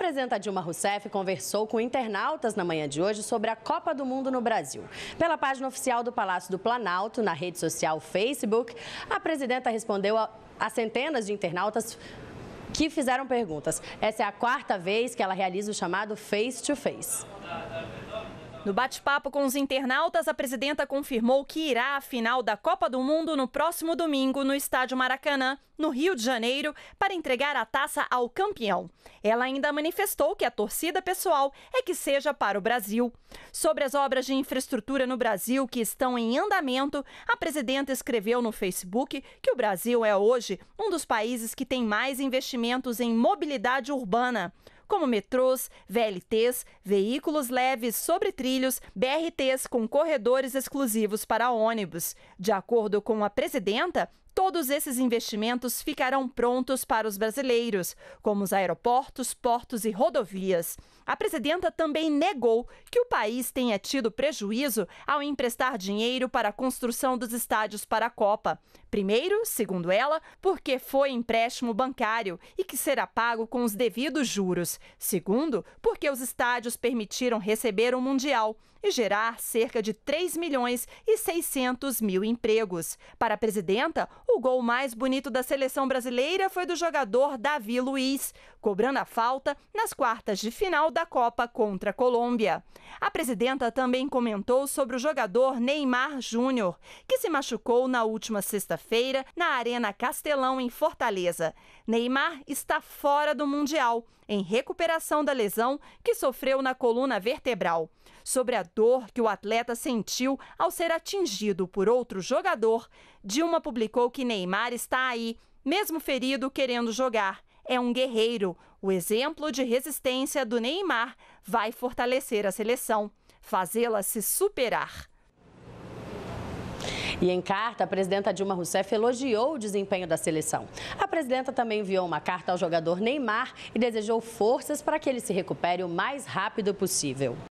presidenta Dilma Rousseff conversou com internautas na manhã de hoje sobre a Copa do Mundo no Brasil. Pela página oficial do Palácio do Planalto, na rede social Facebook, a presidenta respondeu a, a centenas de internautas que fizeram perguntas. Essa é a quarta vez que ela realiza o chamado Face to Face. No bate-papo com os internautas, a presidenta confirmou que irá à final da Copa do Mundo no próximo domingo no Estádio Maracanã, no Rio de Janeiro, para entregar a taça ao campeão. Ela ainda manifestou que a torcida pessoal é que seja para o Brasil. Sobre as obras de infraestrutura no Brasil que estão em andamento, a presidenta escreveu no Facebook que o Brasil é hoje um dos países que tem mais investimentos em mobilidade urbana como metrôs, VLTs, veículos leves sobre trilhos, BRTs com corredores exclusivos para ônibus. De acordo com a presidenta, Todos esses investimentos ficarão prontos para os brasileiros, como os aeroportos, portos e rodovias. A presidenta também negou que o país tenha tido prejuízo ao emprestar dinheiro para a construção dos estádios para a Copa. Primeiro, segundo ela, porque foi empréstimo bancário e que será pago com os devidos juros. Segundo, porque os estádios permitiram receber o um Mundial e gerar cerca de 3 milhões e 600 mil empregos. Para a presidenta, o gol mais bonito da seleção brasileira foi do jogador Davi Luiz, cobrando a falta nas quartas de final da Copa contra a Colômbia. A presidenta também comentou sobre o jogador Neymar Júnior, que se machucou na última sexta-feira na Arena Castelão, em Fortaleza. Neymar está fora do Mundial, em recuperação da lesão que sofreu na coluna vertebral. Sobre a dor que o atleta sentiu ao ser atingido por outro jogador, Dilma publicou que que Neymar está aí, mesmo ferido, querendo jogar. É um guerreiro. O exemplo de resistência do Neymar vai fortalecer a seleção, fazê-la se superar. E em carta, a presidenta Dilma Rousseff elogiou o desempenho da seleção. A presidenta também enviou uma carta ao jogador Neymar e desejou forças para que ele se recupere o mais rápido possível.